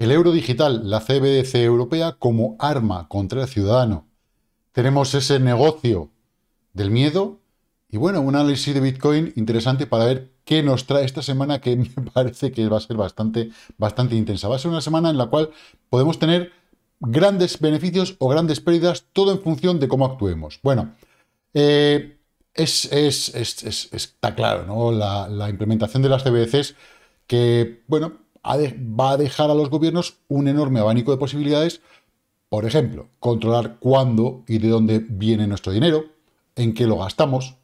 El euro digital, la CBDC europea, como arma contra el ciudadano. Tenemos ese negocio del miedo y bueno, un análisis de Bitcoin interesante para ver qué nos trae esta semana que me parece que va a ser bastante, bastante intensa. Va a ser una semana en la cual podemos tener grandes beneficios o grandes pérdidas, todo en función de cómo actuemos. Bueno, eh, es, está claro, ¿no? la implementación de las CBDCs que, bueno, va a dejar a los gobiernos un enorme abanico de posibilidades. Por ejemplo, controlar cuándo y de dónde viene nuestro dinero, en qué lo gastamos,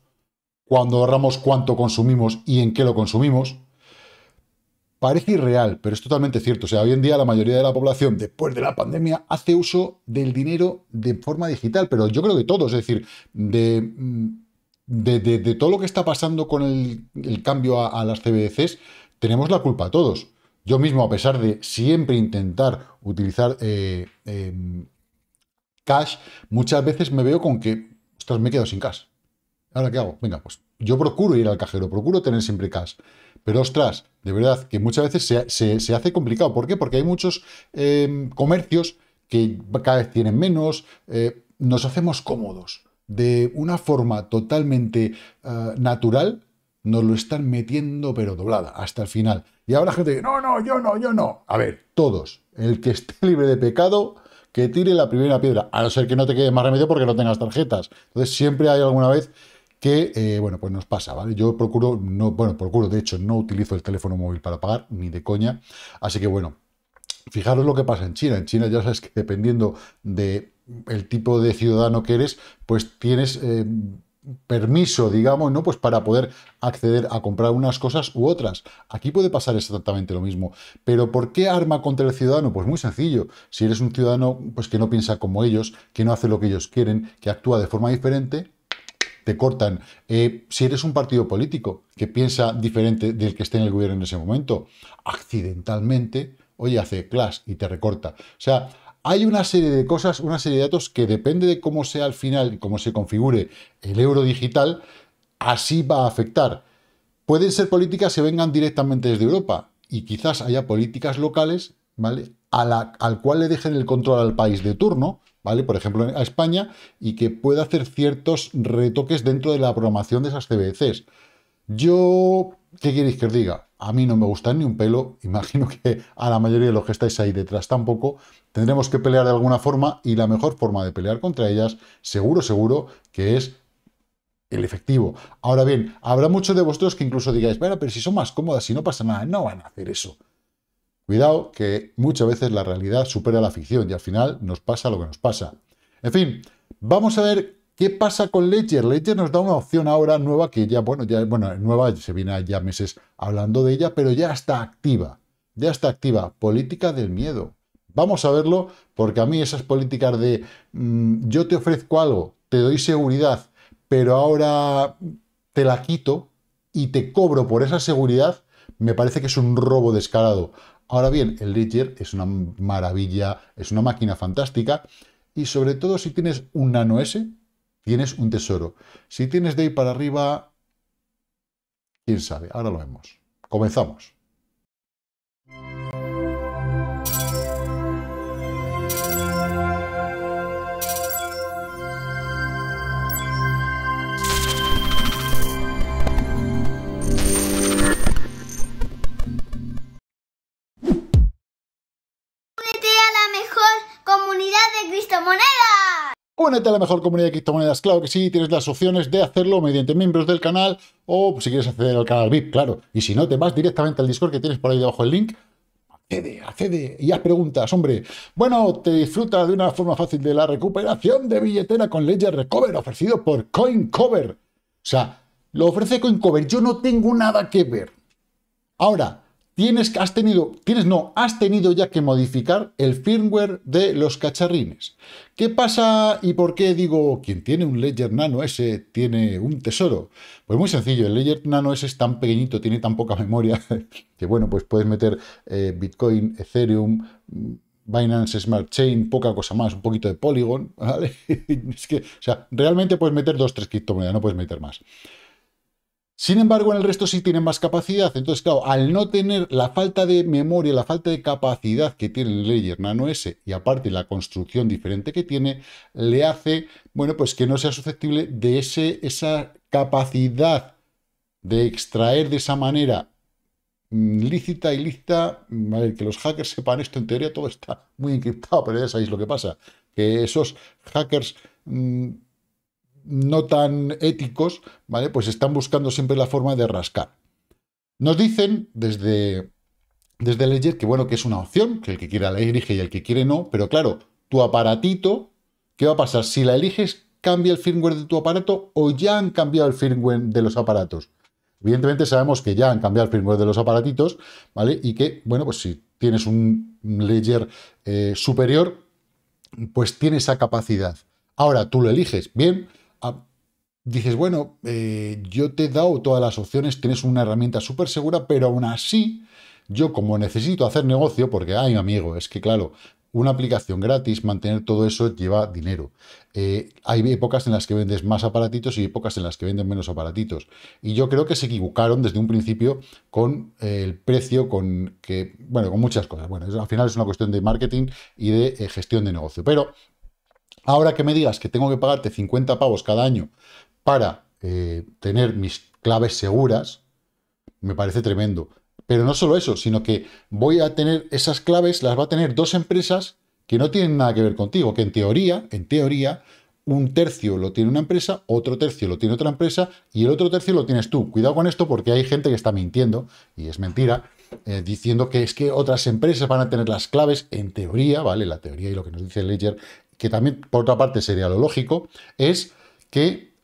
cuándo ahorramos cuánto consumimos y en qué lo consumimos. Parece irreal, pero es totalmente cierto. O sea, hoy en día la mayoría de la población, después de la pandemia, hace uso del dinero de forma digital, pero yo creo que todo, es decir, de, mm, todo lo que está pasando con el, cambio a, a las CBDCs, tenemos la culpa todos. Yo mismo, a pesar de siempre intentar utilizar eh, em, cash, muchas veces me veo con que, ostras, me he quedado sin cash. ¿Ahora qué hago? Venga, pues yo procuro ir al cajero, procuro tener siempre cash. Pero ostras, de verdad, que muchas veces se, hace complicado. ¿Por qué? Porque hay muchos em, comercios que cada vez tienen menos. Eh, nos hacemos cómodos. De una forma totalmente ah, natural, nos lo están metiendo pero doblada hasta el final. Y ahora gente dice, no, no, yo no, yo no. A ver, todos. El que esté libre de pecado, que tire la primera piedra. A no ser que no te quede más remedio porque no tengas tarjetas. Entonces siempre hay alguna vez que, eh, bueno, pues nos pasa, ¿vale? Yo procuro, no, bueno, procuro, de hecho, no utilizo el teléfono móvil para pagar, ni de coña. Así que, bueno, fijaros lo que pasa en China. En China ya sabes que dependiendo de el tipo de ciudadano que eres, pues tienes... Eh, permiso, digamos, ¿no? Pues para poder acceder a comprar unas cosas u otras. Aquí puede pasar exactamente lo mismo. Pero ¿por qué arma contra el ciudadano? Pues muy sencillo. Si eres un ciudadano pues que no piensa como ellos, que no hace lo que ellos quieren, que actúa de forma diferente, te cortan. Eh, si eres un partido político que piensa diferente del que esté en el gobierno en ese momento, accidentalmente, oye, hace clash y te recorta. O sea, hay una serie de cosas, una serie de datos que depende de cómo sea al final, cómo se configure el euro digital, así va a afectar. Pueden ser políticas que vengan directamente desde Europa y quizás haya políticas locales, ¿vale? al cual le dejen el control al país de turno, ¿vale? Por ejemplo, a España, y que pueda hacer ciertos retoques dentro de la programación de esas CBCs. Yo ¿Qué queréis que os diga? A mí no me gustan ni un pelo, imagino que a la mayoría de los que estáis ahí detrás tampoco. Tendremos que pelear de alguna forma y la mejor forma de pelear contra ellas, seguro, seguro, que es el efectivo. Ahora bien, habrá muchos de vosotros que incluso digáis, bueno, pero si son más cómodas, si no pasa nada, no van a hacer eso. Cuidado que muchas veces la realidad supera la ficción y al final nos pasa lo que nos pasa. En fin, vamos a ver ¿Qué pasa con Ledger? Ledger nos da una opción ahora nueva que ya, bueno, ya, bueno, nueva, se viene ya meses hablando de ella, pero ya está activa. Ya está activa. Política del miedo. Vamos a verlo, porque a mí esas políticas de mm, yo te ofrezco algo, te doy seguridad, pero ahora te la quito y te cobro por esa seguridad, me parece que es un robo descarado. Ahora bien, el Ledger es una maravilla, es una máquina fantástica y sobre todo si tienes un Nano S, tienes un tesoro. Si tienes de ahí para arriba, quién sabe, ahora lo vemos. Comenzamos. Únete a la mejor comunidad de criptomonedas, claro que sí, tienes las opciones de hacerlo mediante miembros del canal o pues, si quieres acceder al canal VIP, claro. Y si no, te vas directamente al Discord que tienes por ahí debajo el link. Accede, accede y haz preguntas, hombre. Bueno, te disfruta de una forma fácil de la recuperación de billetera con Ledger Recover ofrecido por CoinCover. O sea, lo ofrece CoinCover, yo no tengo nada que ver. Ahora, tienes, has tenido, tienes, no, has tenido ya que modificar el firmware de los cacharrines. ¿Qué pasa y por qué digo, quien tiene un Ledger Nano S tiene un tesoro? Pues muy sencillo, el Ledger Nano S es tan pequeñito, tiene tan poca memoria, que bueno, pues puedes meter eh, Bitcoin, Ethereum, mm, Binance Smart Chain, poca cosa más, un poquito de Polygon, es que, o sea, realmente puedes meter dos, tres criptomonedas, no puedes meter más. Sin embargo, en el resto sí tienen más capacidad. Entonces, claro, al no tener la falta de memoria, la falta de capacidad que tiene el Ledger Nano S y aparte la construcción diferente que tiene, le hace, bueno, pues que no sea susceptible de ese, esa capacidad de extraer de esa manera mm, lícita, y lícita, mm, que los hackers sepan esto, en teoría todo está muy encriptado, pero ya sabéis lo que pasa, que esos hackers... Mm, no tan éticos, ¿vale? Pues están buscando siempre la forma de rascar. Nos dicen desde, desde Ledger que bueno, que es una opción, que el que quiera la elige y el que quiere no, pero claro, tu aparatito, ¿qué va a pasar? Si la eliges, cambia el firmware de tu aparato o ya han cambiado el firmware de los aparatos. Evidentemente sabemos que ya han cambiado el firmware de los aparatitos, ¿vale? Y que, bueno, pues si tienes un ledger eh, superior, pues tiene esa capacidad. Ahora tú lo eliges, bien, dices, bueno, eh, yo te he dado todas las opciones, tienes una herramienta súper segura, pero aún así, yo como necesito hacer negocio, porque, ay, amigo, es que claro, una aplicación gratis, mantener todo eso lleva dinero. Eh, hay épocas en las que vendes más aparatitos y épocas en las que vendes menos aparatitos. Y yo creo que se equivocaron desde un principio con eh, el precio, con que, bueno, con muchas cosas. Bueno, al final es una cuestión de marketing y de gestión de negocio. Pero Ahora que me digas que tengo que pagarte 50 pavos cada año para eh, tener mis claves seguras, me parece tremendo. Pero no solo eso, sino que voy a tener esas claves, las va a tener dos empresas que no tienen nada que ver contigo, que en teoría, en teoría, un tercio lo tiene una empresa, otro tercio lo tiene otra empresa y el otro tercio lo tienes tú. Cuidado con esto porque hay gente que está mintiendo, y es mentira, eh, diciendo que es que otras empresas van a tener las claves, en teoría, ¿vale? La teoría y lo que nos dice Ledger que también por otra parte sería lo lógico, es que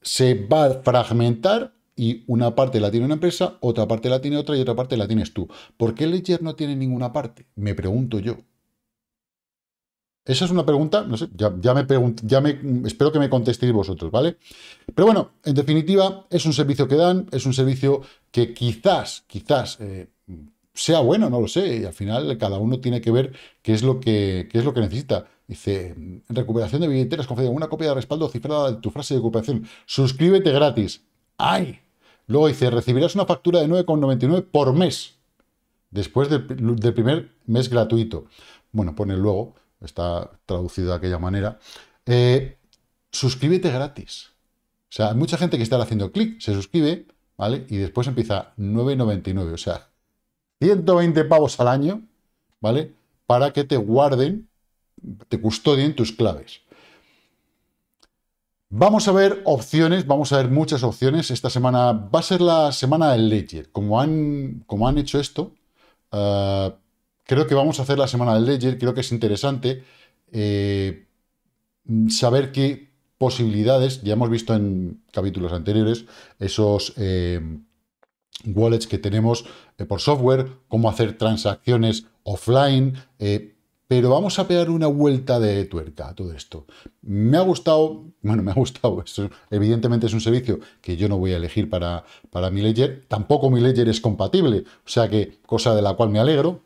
se va a fragmentar y una parte la tiene una empresa, otra parte la tiene otra y otra parte la tienes tú. ¿Por qué Ledger no tiene ninguna parte? Me pregunto yo. Esa es una pregunta, no sé, ya, me ya me espero que me contestéis vosotros, ¿vale? Pero bueno, en definitiva, es un servicio que dan, es un servicio que quizás, quizás eh, sea bueno, no lo sé, y al final cada uno tiene que ver qué es lo que, qué es lo que necesita. Dice, recuperación de billeteras con una copia de respaldo cifrada de tu frase de recuperación. Suscríbete gratis. ¡Ay! Luego dice, recibirás una factura de 9,99 por mes. Después del, primer mes gratuito. Bueno, pone luego, está traducido de aquella manera. Eh, suscríbete gratis. O sea, hay mucha gente que está haciendo clic, se suscribe, ¿vale? Y después empieza 9,99. O sea, 120 pavos al año, ¿vale? Para que te guarden te custodien tus claves. Vamos a ver opciones, vamos a ver muchas opciones. Esta semana va a ser la semana del Ledger. Como han, como han hecho esto, eh, creo que vamos a hacer la semana del Ledger. Creo que es interesante eh, saber qué posibilidades, ya hemos visto en capítulos anteriores, esos eh, wallets que tenemos por software, cómo hacer transacciones offline, pero vamos a pegar una vuelta de tuerca a todo esto. Me ha gustado, bueno, me ha gustado, esto evidentemente es un servicio que yo no voy a elegir para, para mi ledger, tampoco mi ledger es compatible, o sea que cosa de la cual me alegro.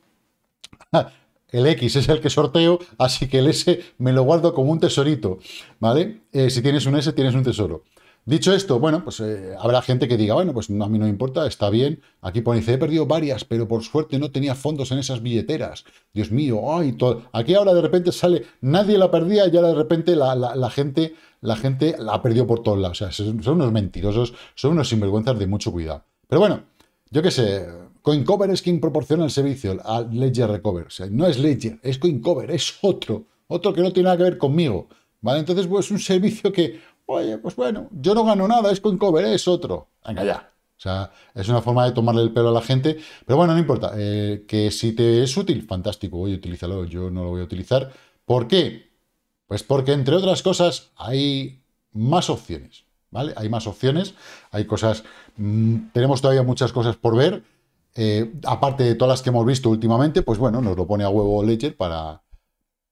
El X es el que sorteo, así que el S me lo guardo como un tesorito, ¿vale? Eh, si tienes un S, tienes un tesoro. Dicho esto, bueno, pues eh, habrá gente que diga, bueno, pues a mí no me importa, está bien. Aquí pone, dice, he perdido varias, pero por suerte no tenía fondos en esas billeteras. Dios mío, ay, todo. Aquí ahora de repente sale, nadie la perdía y ahora de repente la, gente la gente la perdió por todos lados. O sea, son, unos mentirosos, son unos sinvergüenzas de mucho cuidado. Pero bueno, yo qué sé, CoinCover es quien proporciona el servicio a Ledger Recover. O sea, no es Ledger, es CoinCover, es otro, otro que no tiene nada que ver conmigo. ¿Vale? Entonces, pues es un servicio que Oye, pues bueno, yo no gano nada, es con cover, es otro. Venga, ya. O sea, es una forma de tomarle el pelo a la gente. Pero bueno, no importa. Eh, que si te es útil, fantástico, Voy a utilízalo. Yo no lo voy a utilizar. ¿Por qué? Pues porque, entre otras cosas, hay más opciones. ¿Vale? Hay más opciones, hay cosas, mm, tenemos todavía muchas cosas por ver, eh, aparte de todas las que hemos visto últimamente, pues bueno, nos lo pone a huevo Ledger para,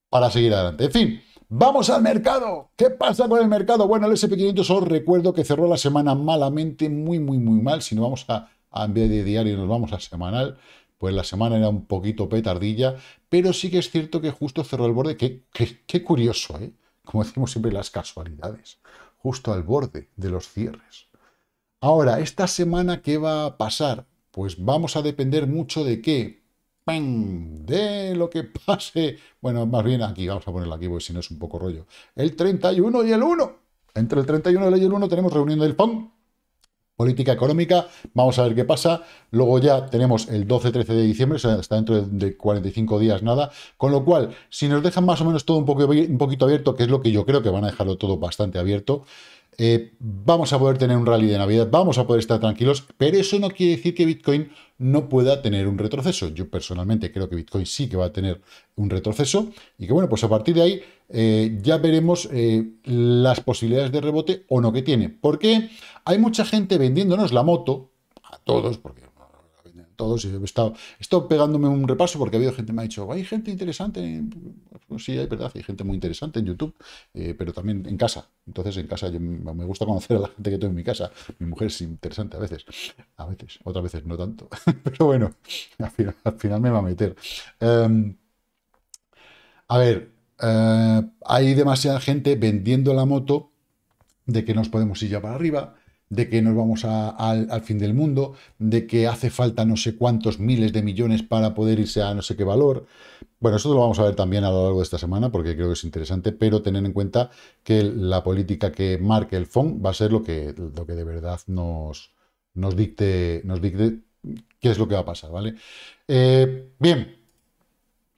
para seguir adelante. En fin, Vamos al mercado. ¿Qué pasa con el mercado? Bueno, el SP500 os recuerdo que cerró la semana malamente, muy, muy, muy mal. Si no vamos a, a en vez de diario nos vamos a semanal, pues la semana era un poquito petardilla, pero sí que es cierto que justo cerró el borde. qué, qué curioso, ¿eh? Como decimos siempre, las casualidades. Justo al borde de los cierres. Ahora, ¿esta semana qué va a pasar? Pues vamos a depender mucho de qué? ¡Pam! de lo que pase. Bueno, más bien aquí, vamos a ponerlo aquí, porque si no es un poco rollo. El 31 y el 1. Entre el 31 y el 1 tenemos reunión del PON. Política económica, vamos a ver qué pasa. Luego ya tenemos el 12-13 de diciembre, está dentro de 45 días nada. Con lo cual, si nos dejan más o menos todo un, poco, un poquito abierto, que es lo que yo creo que van a dejarlo todo bastante abierto, eh, vamos a poder tener un rally de Navidad, vamos a poder estar tranquilos, pero eso no quiere decir que Bitcoin no pueda tener un retroceso. Yo personalmente creo que Bitcoin sí que va a tener un retroceso y que bueno, pues a partir de ahí eh, ya veremos eh, las posibilidades de rebote o no que tiene. Porque hay mucha gente vendiéndonos la moto, a todos, porque todos. He estado, he pegándome un repaso porque ha habido gente me ha dicho, hay gente interesante. Pues sí, hay verdad, hay gente muy interesante en YouTube, eh, pero también en casa. Entonces, en casa me gusta conocer a la gente que tengo en mi casa. Mi mujer es interesante a veces, a veces, otras veces no tanto. pero bueno, al final, me va a meter. Em, a ver, eh, hay demasiada gente vendiendo la moto de que nos podemos ir ya para arriba, de que nos vamos al fin del mundo, de que hace falta no sé cuántos miles de millones para poder irse a no sé qué valor. Bueno, eso lo vamos a ver también a lo largo de esta semana porque creo que es interesante, pero tener en cuenta que la política que marque el Fondo va a ser lo que, lo que de verdad nos, nos, dicte, nos qué es lo que va a pasar, ¿vale? Eh, bien,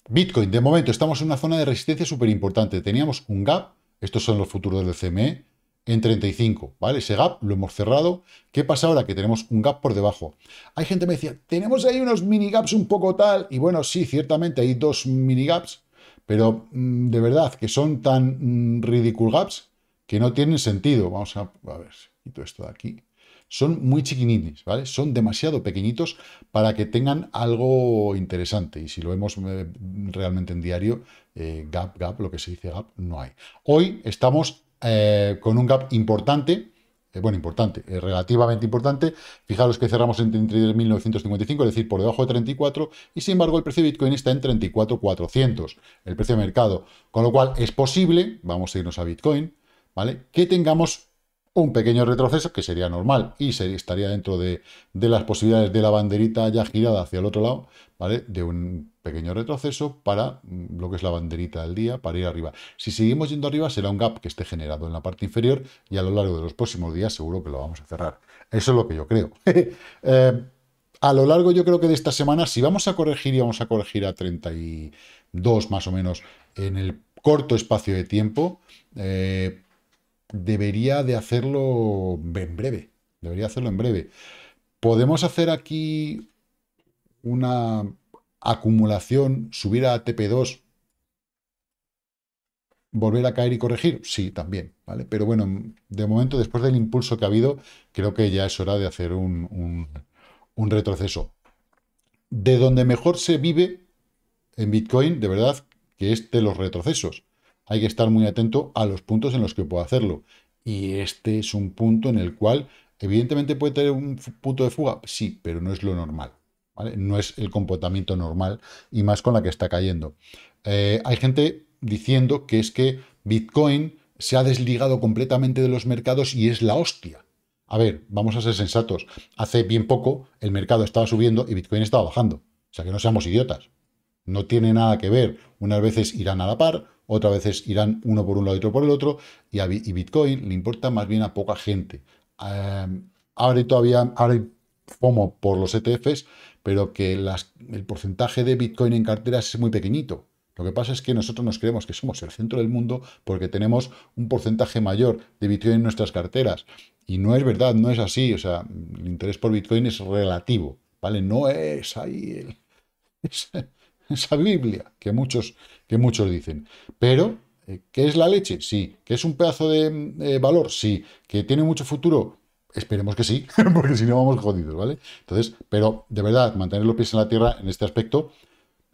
Bitcoin, de momento estamos en una zona de resistencia súper importante. Teníamos un gap, estos son los futuros del CME, en 35, ¿vale? Ese gap lo hemos cerrado. ¿Qué pasa ahora? Que tenemos un gap por debajo. Hay gente que me decía, tenemos ahí unos mini gaps un poco tal, y bueno, sí, ciertamente hay dos mini gaps, pero mm, de verdad que son tan mmm, gaps que no tienen sentido. Vamos a, a ver, quito esto de aquí. Son muy chiquinines, ¿vale? Son demasiado pequeñitos para que tengan algo interesante. Y si lo vemos eh, realmente en diario, eh, gap, gap, lo que se dice gap, no hay. Hoy estamos eh, con un gap importante, eh, bueno, importante, eh, relativamente importante. Fijaros que cerramos entre 33.955, es decir, por debajo de 34, y sin embargo el precio de Bitcoin está en 34.400, el precio de mercado. Con lo cual es posible, vamos a irnos a Bitcoin, ¿vale? Que tengamos un pequeño retroceso, que sería normal y estaría dentro de, de las posibilidades de la banderita ya girada hacia el otro lado, ¿vale? De un pequeño retroceso para mm, lo que es la banderita del día, para ir arriba. Si seguimos yendo arriba, será un gap que esté generado en la parte inferior y a lo largo de los próximos días seguro que lo vamos a cerrar. Eso es lo que yo creo. Eh, a lo largo yo creo que de esta semana, si vamos a corregir y vamos a corregir a 32 más o menos en el corto espacio de tiempo, eh, debería de hacerlo en breve. Debería hacerlo en breve. Podemos hacer aquí una acumulación, subir a TP2, volver a caer y corregir? Sí, también, ¿vale? Pero bueno, de momento, después del impulso que ha habido, creo que ya es hora de hacer un, un retroceso. De donde mejor se vive en Bitcoin, de verdad, que es de los retrocesos. Hay que estar muy atento a los puntos en los que puedo hacerlo. Y este es un punto en el cual, evidentemente, puede tener un punto de fuga, sí, pero no es lo normal. No es el comportamiento normal y más con la que está cayendo. Eh, hay gente diciendo que es que Bitcoin se ha desligado completamente de los mercados y es la hostia. A ver, vamos a ser sensatos. Hace bien poco el mercado estaba subiendo y Bitcoin estaba bajando. O sea que no seamos idiotas. No tiene nada que ver. Unas veces irán a la par, otras veces irán uno por un lado y otro por el otro. Y Bitcoin le importa más bien a poca gente. Eh, ahora, todavía, ahora hay por los ETFs, pero que el porcentaje de Bitcoin en carteras es muy pequeñito. Lo que pasa es que nosotros nos creemos que somos el centro del mundo porque tenemos un porcentaje mayor de Bitcoin en nuestras carteras. Y no es verdad, no es así. O sea, el interés por Bitcoin es relativo, ¿vale? No es ahí esa, Biblia que muchos, que muchos dicen. Pero, eh, ¿qué es la leche? Sí. ¿Que es un pedazo de eh, valor? Sí. ¿Que tiene mucho futuro? Esperemos que sí, porque si no vamos jodidos, ¿vale? Entonces, pero de verdad, mantener los pies en la tierra en este aspecto.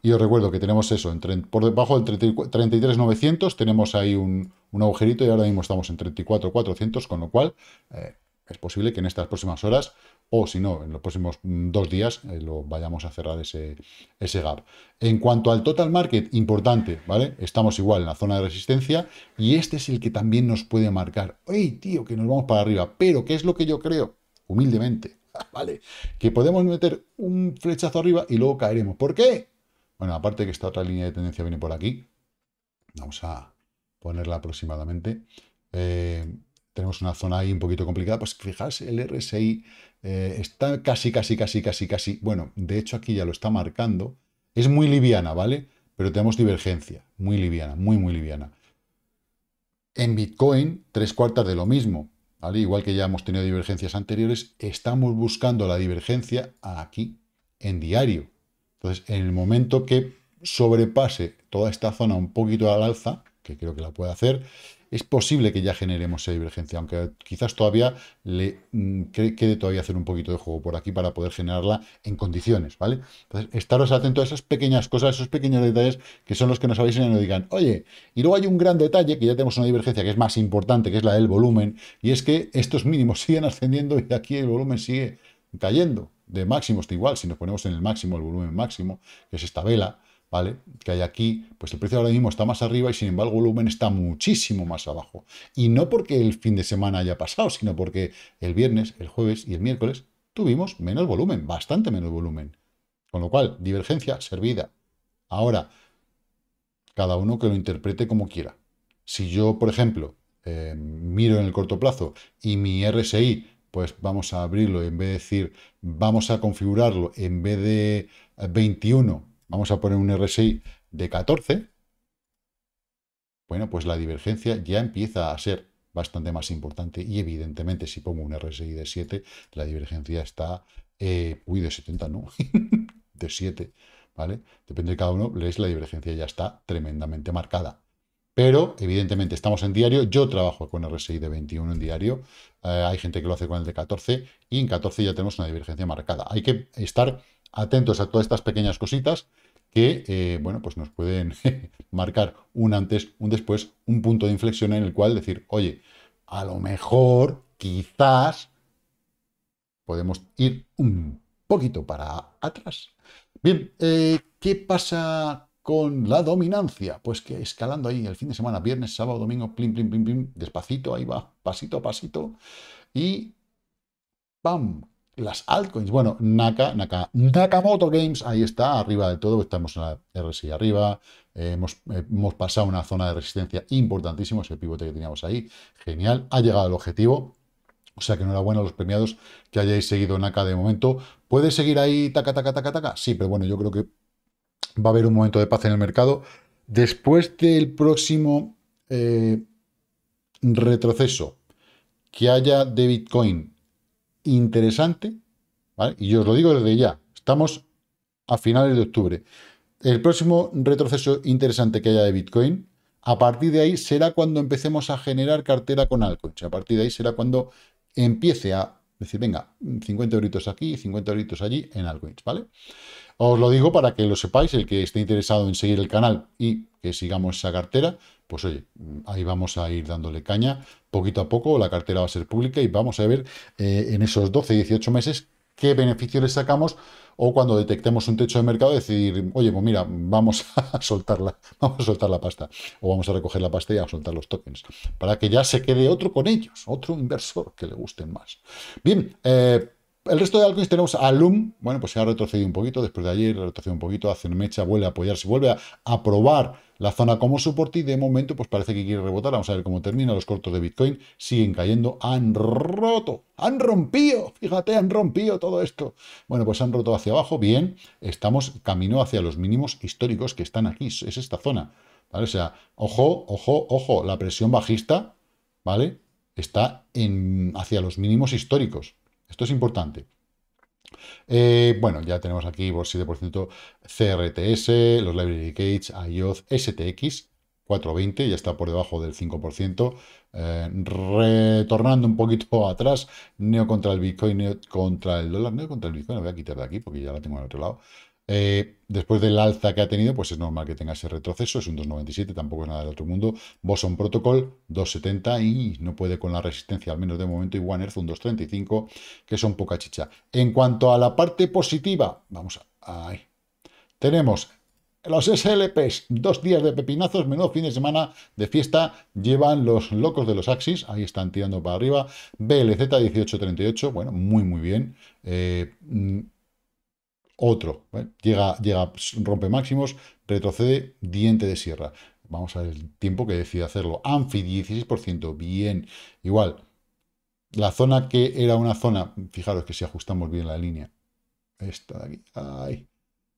Y os recuerdo que tenemos eso, en por debajo del 33.900 tenemos ahí un, agujerito y ahora mismo estamos en 34.400, con lo cual eh, es posible que en estas próximas horas o si no, en los próximos mm, dos días eh, lo vayamos a cerrar ese, ese gap. En cuanto al total market, importante, ¿vale? Estamos igual en la zona de resistencia y este es el que también nos puede marcar, ¡Ey, tío, que nos vamos para arriba! Pero, ¿qué es lo que yo creo? Humildemente, ¿vale? Que podemos meter un flechazo arriba y luego caeremos. ¿Por qué? Bueno, aparte que esta otra línea de tendencia viene por aquí, vamos a ponerla aproximadamente. Eh, tenemos una zona ahí un poquito complicada, pues fijarse, el RSI eh, está casi, casi, casi, casi, casi, bueno, de hecho aquí ya lo está marcando, es muy liviana, ¿vale? Pero tenemos divergencia, muy liviana, muy, muy liviana. En Bitcoin, tres cuartas de lo mismo, ¿vale? Igual que ya hemos tenido divergencias anteriores, estamos buscando la divergencia aquí, en diario. Entonces, en el momento que sobrepase toda esta zona un poquito al alza, que creo que la puede hacer, es posible que ya generemos esa divergencia, aunque quizás todavía le mm, quede todavía hacer un poquito de juego por aquí para poder generarla en condiciones, ¿vale? Entonces, estaros atentos a esas pequeñas cosas, esos pequeños detalles que son los que nos habéis y nos digan, oye, y luego hay un gran detalle, que ya tenemos una divergencia que es más importante, que es la del volumen, y es que estos mínimos siguen ascendiendo y aquí el volumen sigue cayendo. De máximo está igual, si nos ponemos en el máximo, el volumen máximo, que es esta vela, ¿vale? Que hay aquí, pues el precio ahora mismo está más arriba y sin embargo el volumen está muchísimo más abajo. Y no porque el fin de semana haya pasado, sino porque el viernes, el jueves y el miércoles tuvimos menos volumen, bastante menos volumen. Con lo cual, divergencia servida. Ahora, cada uno que lo interprete como quiera. Si yo, por ejemplo, eh, miro en el corto plazo y mi RSI, pues vamos a abrirlo en vez de decir, vamos a configurarlo en vez de 21, eh, Vamos a poner un RSI de 14. Bueno, pues la divergencia ya empieza a ser bastante más importante y evidentemente si pongo un RSI de 7, la divergencia está... Eh, uy, de 70 no, de 7, ¿vale? Depende de cada uno, lees la divergencia ya está tremendamente marcada. Pero, evidentemente, estamos en diario. Yo trabajo con RSI de 21 en diario. Eh, hay gente que lo hace con el de 14. Y en 14 ya tenemos una divergencia marcada. Hay que estar atentos a todas estas pequeñas cositas que eh, bueno, pues nos pueden marcar un antes, un después, un punto de inflexión en el cual decir, oye, a lo mejor, quizás, podemos ir un poquito para atrás. Bien, eh, ¿qué pasa con la dominancia? Pues que escalando ahí el fin de semana, viernes, sábado, domingo, plim, plim, plim, plim, despacito, ahí va, pasito a pasito, y ¡pam! las altcoins. Bueno, Naka, Naka, Nakamoto Games, ahí está, arriba de todo, estamos en la RSI arriba, eh, eh, hemos, pasado una zona de resistencia importantísima, ese pivote que teníamos ahí, genial, ha llegado al objetivo, o sea que enhorabuena a los premiados que hayáis seguido Naka de momento. ¿Puede seguir ahí taca, taca, taca, taca? Sí, pero bueno, yo creo que va a haber un momento de paz en el mercado. Después del próximo eh, retroceso que haya de Bitcoin interesante, y yo os lo digo desde ya, estamos a finales de octubre. El próximo retroceso interesante que haya de Bitcoin, a partir de ahí será cuando empecemos a generar cartera con altcoins. A partir de ahí será cuando empiece a decir, venga, 50 euritos aquí, 50 euritos allí en altcoins, ¿vale? Os lo digo para que lo sepáis, el que esté interesado en seguir el canal y que sigamos esa cartera, pues oye, ahí vamos a ir dándole caña poquito a poco, la cartera va a ser pública y vamos a ver eh, en esos 12, 18 meses qué beneficio le sacamos o cuando detectemos un techo de mercado decidir, oye, pues mira, vamos a soltarla, vamos a soltar la pasta o vamos a recoger la pasta y a soltar los tokens para que ya se quede otro con ellos, otro inversor que le gusten más. Bien, eh, el resto de altcoins tenemos a Loom, bueno, pues se ha retrocedido un poquito después de ayer, retrocedido un poquito, hace una mecha, vuelve a apoyarse, vuelve a, probar la zona como soporte y de momento pues parece que quiere rebotar, vamos a ver cómo termina, los cortos de Bitcoin siguen cayendo, han roto, han rompido, fíjate, han rompido todo esto. Bueno, pues han roto hacia abajo, bien, estamos camino hacia los mínimos históricos que están aquí, es esta zona, O sea, ojo, ojo, ojo, la presión bajista, ¿vale? Está en, hacia los mínimos históricos. Esto es importante. Eh, bueno, ya tenemos aquí por 7% CRTS, los Library Gates, IOT, STX, 4.20, ya está por debajo del 5%. Eh, retornando un poquito atrás, Neo contra el Bitcoin, Neo contra el dólar, Neo contra el Bitcoin, lo voy a quitar de aquí porque ya la tengo en otro lado. Eh, después del alza que ha tenido, pues es normal que tenga ese retroceso, es un 2,97, tampoco es nada del otro mundo. Boson Protocol, 2,70 y no puede con la resistencia, al menos de momento, y One Earth, un 2,35, que son poca chicha. En cuanto a la parte positiva, vamos a... Ahí. Tenemos los SLPs, dos días de pepinazos, menudo fin de semana de fiesta, llevan los locos de los Axis, ahí están tirando para arriba, BLZ 1838, bueno, muy muy bien, eh, mm, otro. Llega, llega, rompe máximos, retrocede, diente de sierra. Vamos a ver el tiempo que decide hacerlo. Anfi, 16%, bien. Igual, la zona que era una zona, fijaros que si ajustamos bien la línea, esta de aquí,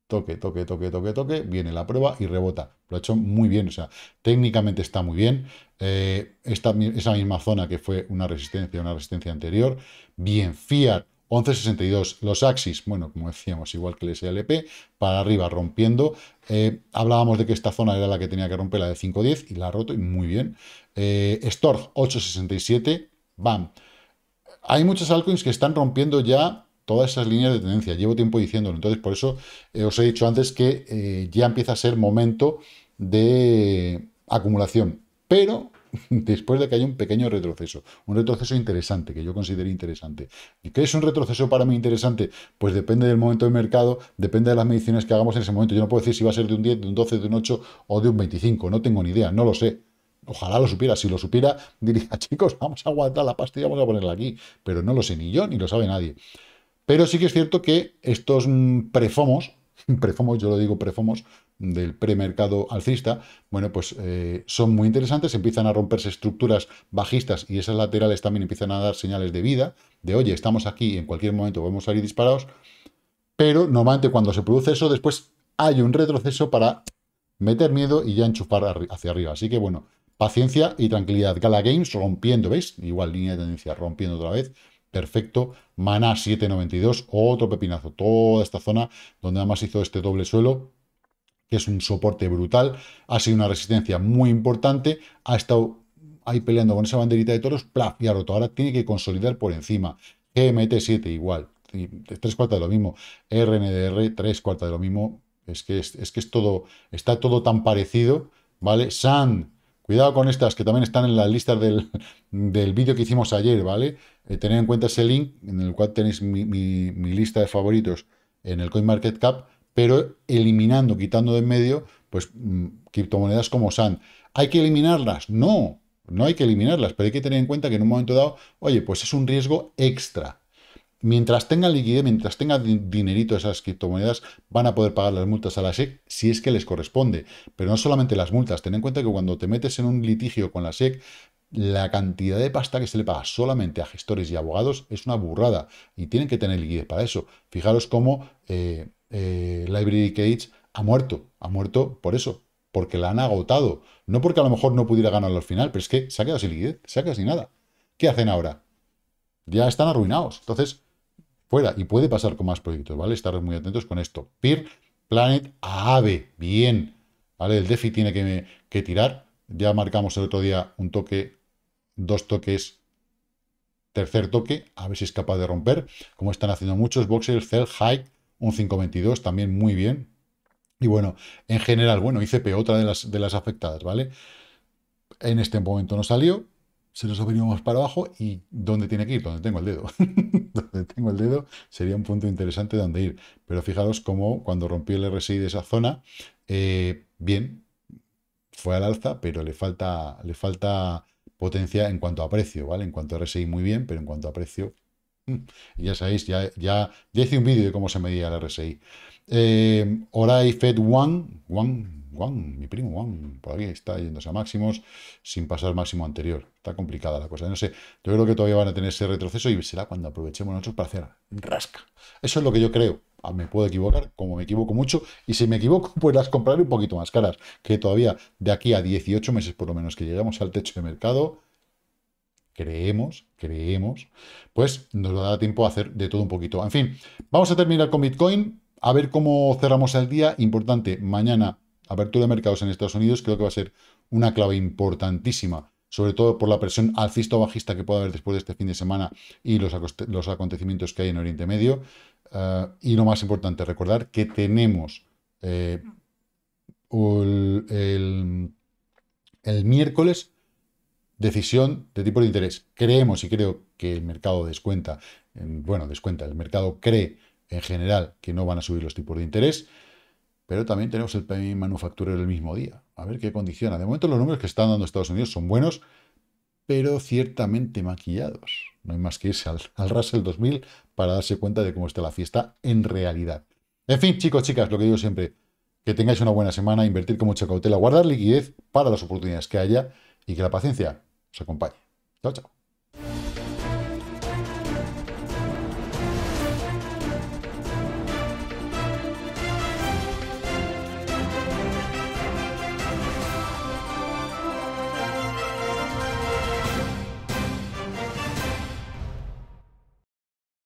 toque, toque, toque, toque, toque, viene la prueba y rebota. Lo ha hecho muy bien, o sea, técnicamente está muy bien. Eh, esa misma zona que fue una resistencia, una resistencia anterior, bien, Fiat 11.62, los axis, bueno, como decíamos, igual que el SLP, para arriba rompiendo. Eh, hablábamos de que esta zona era la que tenía que romper, la de 5.10, y la ha roto, y muy bien. Eh, Storch, 8.67, bam. Hay muchas altcoins que están rompiendo ya todas esas líneas de tendencia. Llevo tiempo diciéndolo, entonces por eso eh, os he dicho antes que eh, ya empieza a ser momento de acumulación. Pero después de que haya un pequeño retroceso, un retroceso interesante, que yo considero interesante. ¿Y qué es un retroceso para mí interesante? Pues depende del momento del mercado, depende de las mediciones que hagamos en ese momento. Yo no puedo decir si va a ser de un 10, de un 12, de un 8 o de un 25, no tengo ni idea, no lo sé. Ojalá lo supiera. Si lo supiera, diría, chicos, vamos a aguantar la pastilla, vamos a ponerla aquí. Pero no lo sé ni yo, ni lo sabe nadie. Pero sí que es cierto que estos mm, prefomos, prefomos, yo lo digo prefomos, del premercado alcista, bueno, pues eh, son muy interesantes, empiezan a romperse estructuras bajistas y esas laterales también empiezan a dar señales de vida, de oye, estamos aquí, y en cualquier momento podemos salir disparados, pero normalmente cuando se produce eso, después hay un retroceso para meter miedo y ya enchufar hacia arriba. Así que bueno, paciencia y tranquilidad. Gala Games rompiendo, ¿veis? Igual línea de tendencia rompiendo otra vez. Perfecto. Mana 792, otro pepinazo. Toda esta zona donde además hizo este doble suelo que es un soporte brutal, ha sido una resistencia muy importante, ha estado ahí peleando con esa banderita de toros, plaf, y ha roto. Ahora tiene que consolidar por encima. GMT7 igual, tres cuartas de lo mismo. RNDR, tres cuartas de lo mismo. Es que es, que es todo, está todo tan parecido, ¿vale? SAN, cuidado con estas que también están en las listas del, vídeo que hicimos ayer, ¿vale? Eh, tened en cuenta ese link en el cual tenéis mi, mi lista de favoritos en el CoinMarketCap pero eliminando, quitando de en medio, pues mm, criptomonedas como SAN. ¿Hay que eliminarlas? No, no hay que eliminarlas, pero hay que tener en cuenta que en un momento dado, oye, pues es un riesgo extra. Mientras tengan liquidez, mientras tengan dinerito esas criptomonedas, van a poder pagar las multas a la SEC si es que les corresponde. Pero no solamente las multas, ten en cuenta que cuando te metes en un litigio con la SEC, la cantidad de pasta que se le paga solamente a gestores y abogados es una burrada y tienen que tener liquidez para eso. Fijaros cómo eh, eh, Library Cage ha muerto. Ha muerto por eso, porque la han agotado. No porque a lo mejor no pudiera ganarlo al final, pero es que se ha quedado sin liquidez, se ha quedado sin nada. ¿Qué hacen ahora? Ya están arruinados. Entonces, fuera. Y puede pasar con más proyectos, ¿vale? Estar muy atentos con esto. Peer, Planet, AVE. Bien. ¿Vale? El DeFi tiene que, tirar. Ya marcamos el otro día un toque, dos toques tercer toque, a ver si es capaz de romper, como están haciendo muchos, Boxer, Cell, Hike, un 5.22, también muy bien. Y bueno, en general, bueno, ICP, otra de las, de las afectadas, ¿vale? En este momento no salió, se nos ha venido más para abajo y ¿dónde tiene que ir? Donde tengo el dedo. donde tengo el dedo sería un punto interesante donde ir. Pero fijaros cómo cuando rompió el RSI de esa zona, eh, bien, fue al alza, pero le falta, le falta potencia en cuanto a precio, ¿vale? En cuanto a RSI muy bien, pero en cuanto a precio Mm, ya sabéis, ya, ya, hice un vídeo de cómo se medía el RSI. Eh, hay Fed One, One, One, mi primo One, por aquí está yéndose a máximos sin pasar máximo anterior. Está complicada la cosa. No sé, yo creo que todavía van a tener ese retroceso y será cuando aprovechemos nosotros para hacer rasca. Eso es lo que yo creo. Ah, me puedo equivocar, como me equivoco mucho, y si me equivoco, pues comprar un poquito más caras, que todavía de aquí a 18 meses por lo menos que llegamos al techo de mercado, creemos, creemos, pues nos da tiempo a hacer de todo un poquito. En fin, vamos a terminar con Bitcoin, a ver cómo cerramos el día. Importante, mañana apertura de mercados en Estados Unidos creo que va a ser una clave importantísima, sobre todo por la presión alcista o bajista que pueda haber después de este fin de semana y los, acontecimientos que hay en Oriente Medio. Eh, y lo más importante, recordar que tenemos eh, el miércoles decisión de tipo de interés. Creemos y creo que el mercado descuenta, bueno, descuenta, el mercado cree en general que no van a subir los tipos de interés, pero también tenemos el PMI manufacturero el mismo día. A ver qué condiciona. De momento los números que están dando Estados Unidos son buenos, pero ciertamente maquillados. No hay más que irse al, al Russell 2000 para darse cuenta de cómo está la fiesta en realidad. En fin, chicos, chicas, lo que digo siempre, que tengáis una buena semana, invertir con mucha cautela, guardar liquidez para las oportunidades que haya y que la paciencia se acompañe. Chao, chao.